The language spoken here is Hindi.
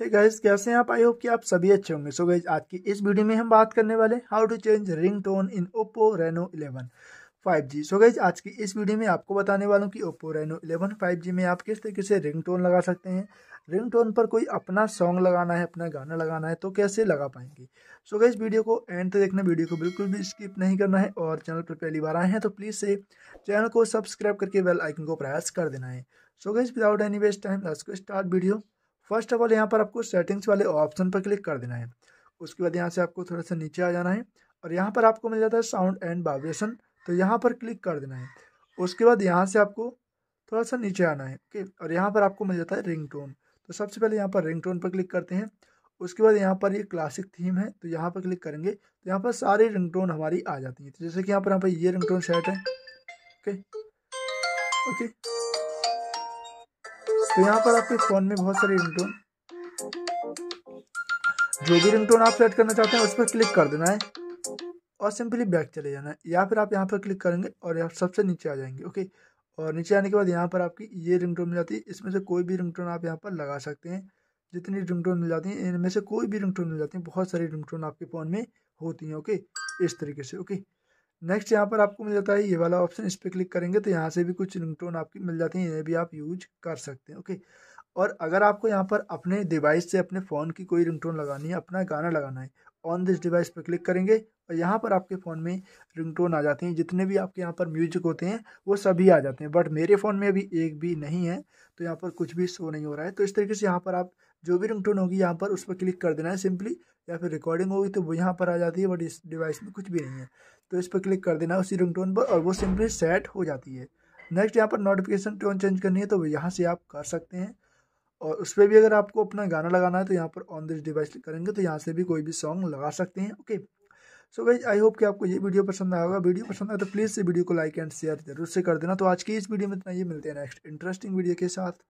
हे गाइस कैसे हैं आप आई होप कि आप सभी अच्छे होंगे सो गाइस आज की इस वीडियो में हम बात करने वाले how to change ring tone in Oppo Reno 11 G so guys आज की इस वीडियो में आपको बताने वाला हूँ कि ओप्पो रेनो 11 जी में आप किस तरीके से रिंग टोन लगा सकते हैं रिंग टोन पर कोई अपना सॉन्ग लगाना है अपना गाना लगाना है तो कैसे लगा पाएंगे सो so वीडियो को एंड तक देखना वीडियो को बिल्कुल भी स्किप नहीं करना है और चैनल पर पहली बार आए हैं तो प्लीज़ से चैनल को सब्सक्राइब करके बेल आइकन को प्रयास कर देना है so guys without any waste time let's को start video first of all यहाँ पर आपको सेटिंग्स वाले ऑप्शन पर क्लिक कर देना है उसके बाद यहाँ से आपको थोड़ा सा नीचे आ जाना है और यहाँ पर आपको मिल जाता है साउंड एंड वाइब्रेशन तो यहाँ पर क्लिक कर देना है उसके बाद यहाँ से आपको थोड़ा सा नीचे आना है ओके और यहाँ पर आपको मिल जाता है रिंग टोन तो सबसे पहले यहाँ पर रिंग टोन पर क्लिक करते हैं उसके बाद यहाँ पर ये क्लासिक थीम है तो यहाँ पर क्लिक करेंगे तो यहाँ पर सारी रिंग टोन हमारी आ जाती है तो जैसे कि यहाँ पर यहाँ पर ये रिंग टोन सेट है ओके ओके तो यहाँ पर आपके फ़ोन में बहुत सारी रिंगटोन जो भी रिंगटोन आप सेट करना चाहते हैं उस पर क्लिक कर देना है और सिंपली बैक चले जाना है या फिर आप यहाँ पर क्लिक करेंगे और यहाँ सबसे नीचे आ जाएंगे ओके और नीचे आने के बाद यहाँ पर आपकी ये रिंगटोन मिल जाती है इसमें से कोई भी रिंगटोन आप यहाँ पर लगा सकते हैं जितनी रिंगटोन मिल जाती हैं इनमें से कोई भी रिंगटोन मिल जाती है बहुत सारी रिंगटोन आपके फ़ोन में होती हैं ओके इस तरीके से ओके नेक्स्ट यहाँ पर आपको मिल जाता है ये वाला ऑप्शन इस पर क्लिक करेंगे तो यहाँ से भी कुछ रिंगटोन आपकी मिल जाती है ये भी आप यूज कर सकते हैं ओके और अगर आपको यहाँ पर अपने डिवाइस से अपने फ़ोन की कोई रिंगटोन लगानी है अपना गाना लगाना है ऑन दिस डिवाइस पर क्लिक करेंगे और यहाँ पर आपके फ़ोन में रिंगटोन आ जाते हैं जितने भी आपके यहाँ पर म्यूजिक होते हैं वो सभी आ जाते हैं बट मेरे फ़ोन में अभी एक भी नहीं है तो यहाँ पर कुछ भी शो नहीं हो रहा है तो इस तरीके से यहाँ पर आप जो भी रिंगटोन होगी यहाँ पर उस पर क्लिक कर देना है सिंपली या फिर रिकॉर्डिंग होगी तो वो यहाँ पर आ जाती है बट इस डिवाइस में कुछ भी नहीं है तो इस पर क्लिक कर देना है उसी रिंगटोन पर और वो सिंपली सेट हो जाती है नेक्स्ट यहाँ पर नोटिफिकेशन टोन चेंज करनी है तो यहाँ से आप कर सकते हैं और उस पर भी अगर आपको अपना गाना लगाना है तो यहाँ पर ऑन दिस डिवाइस करेंगे तो यहाँ से भी कोई भी सॉन्ग लगा सकते हैं okay so guys I hope कि आपको ये वीडियो पसंद आया होगा वीडियो पसंद आया तो प्लीज़ से वीडियो को लाइक एंड शेयर जरूर से कर देना तो आज की इस वीडियो में इतना ये मिलते हैं नेक्स्ट इंटरेस्टिंग वीडियो के साथ